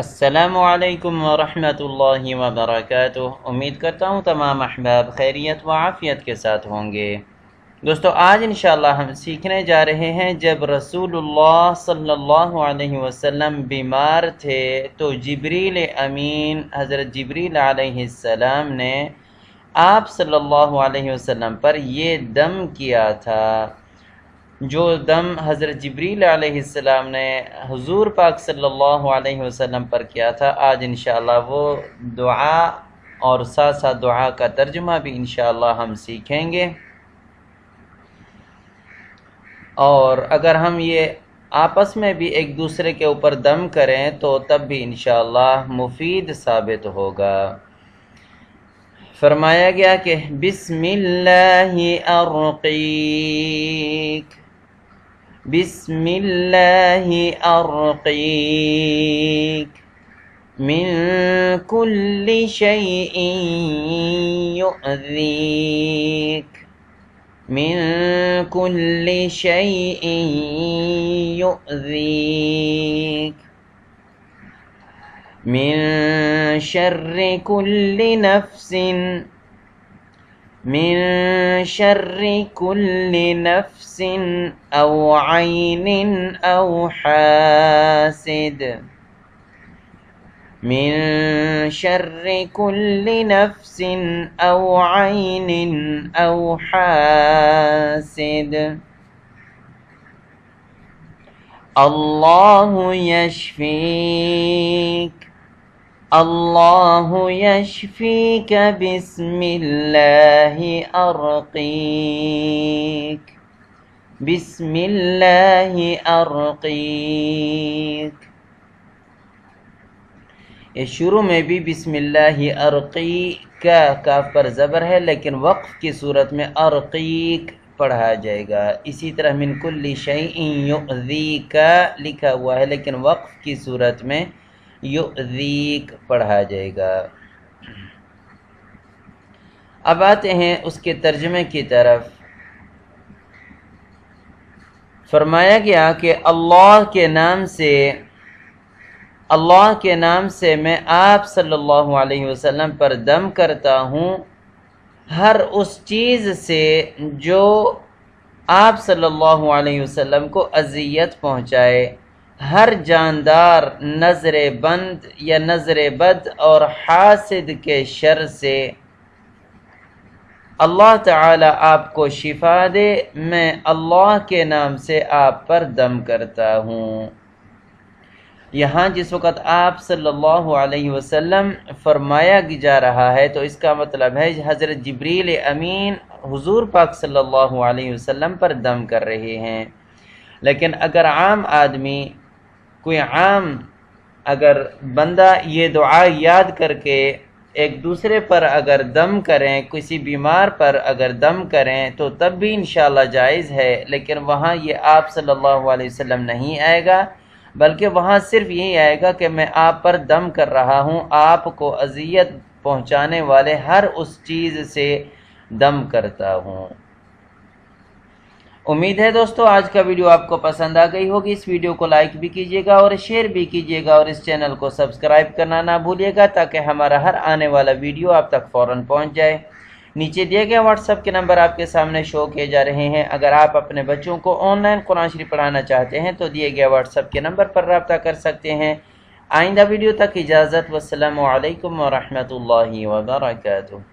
السلام علیکم ورحمۃ اللہ وبرکاتہ امید کرتا ہوں تمام احباب خیریت و عافیت کے ساتھ ہوں گے دوستو آج انشاءاللہ ہم سیکھنے جا رہے ہیں جب رسول اللہ صلی اللہ علیہ وسلم بیمار تھے تو جبریل امین حضرت جبریل علیہ السلام نے آپ صلی اللہ علیہ وسلم پر یہ دم کیا تھا جو دم حضرت جبریل علیہ السلام نے حضور پاک صلی اللہ علیہ وسلم پر کیا تھا آج انشاءاللہ وہ دعا اور ساتھ ساتھ دعا کا ترجمہ بھی انشاءاللہ ہم سیکھیں گے اور اگر ہم یہ آپس میں بھی ایک دوسرے کے اوپر دم کریں تو تب بھی انشاءاللہ مفید ثابت ہوگا فرمایا گیا کہ بسم اللہ ارقیق بسم الله أرقيك من كل شيء يؤذيك من كل شيء يؤذيك من شر كل نفس من شر كل نفس أو عين أو حاسد من شر كل نفس أو عين أو حاسد الله يشفيك اللہ کا بسم اللہ ارقیک بسم اللہ ارقیک یہ شروع میں بھی بسم اللہ ارقی کا پر زبر ہے لیکن وقف کی صورت میں ارقیق پڑھا جائے گا اسی طرح من ملک لشی کا لکھا ہوا ہے لیکن وقف کی صورت میں یؤذیک پڑھا جائے گا اب آتے ہیں اس کے ترجمے کی طرف فرمایا گیا کہ اللہ کے نام سے اللہ کے نام سے میں آپ صلی اللہ علیہ وسلم پر دم کرتا ہوں ہر اس چیز سے جو آپ صلی اللہ علیہ وسلم کو اذیت پہنچائے ہر جاندار نظر بند یا نظر بد اور حاسد کے شر سے اللہ تعالی آپ کو شفا دے میں اللہ کے نام سے آپ پر دم کرتا ہوں یہاں جس وقت آپ صلی اللہ علیہ وسلم فرمایا جا رہا ہے تو اس کا مطلب ہے حضرت جبریل امین حضور پاک صلی اللہ علیہ وسلم پر دم کر رہے ہیں لیکن اگر عام آدمی کوئی عام اگر بندہ یہ دعا یاد کر کے ایک دوسرے پر اگر دم کریں کسی بیمار پر اگر دم کریں تو تب بھی انشاءاللہ جائز ہے لیکن وہاں یہ آپ صلی اللہ علیہ وسلم نہیں آئے گا بلکہ وہاں صرف یہی آئے گا کہ میں آپ پر دم کر رہا ہوں آپ کو اذیت پہنچانے والے ہر اس چیز سے دم کرتا ہوں امید ہے دوستو آج کا ویڈیو آپ کو پسند آ گئی ہوگی اس ویڈیو کو لائک بھی کیجیے گا اور شیئر بھی کیجیے گا اور اس چینل کو سبسکرائب کرنا نہ بھولیے گا تاکہ ہمارا ہر آنے والا ویڈیو آپ تک فوراً پہنچ جائے نیچے دیے گئے واٹس اپ کے نمبر آپ کے سامنے شو کیے جا رہے ہیں اگر آپ اپنے بچوں کو آن لائن قرآن شریف پڑھانا چاہتے ہیں تو دیے گئے واٹس اپ کے نمبر پر رابطہ کر سکتے ہیں آئندہ ویڈیو تک اجازت والسلام علیکم ورحمۃ اللہ وبرکاتہ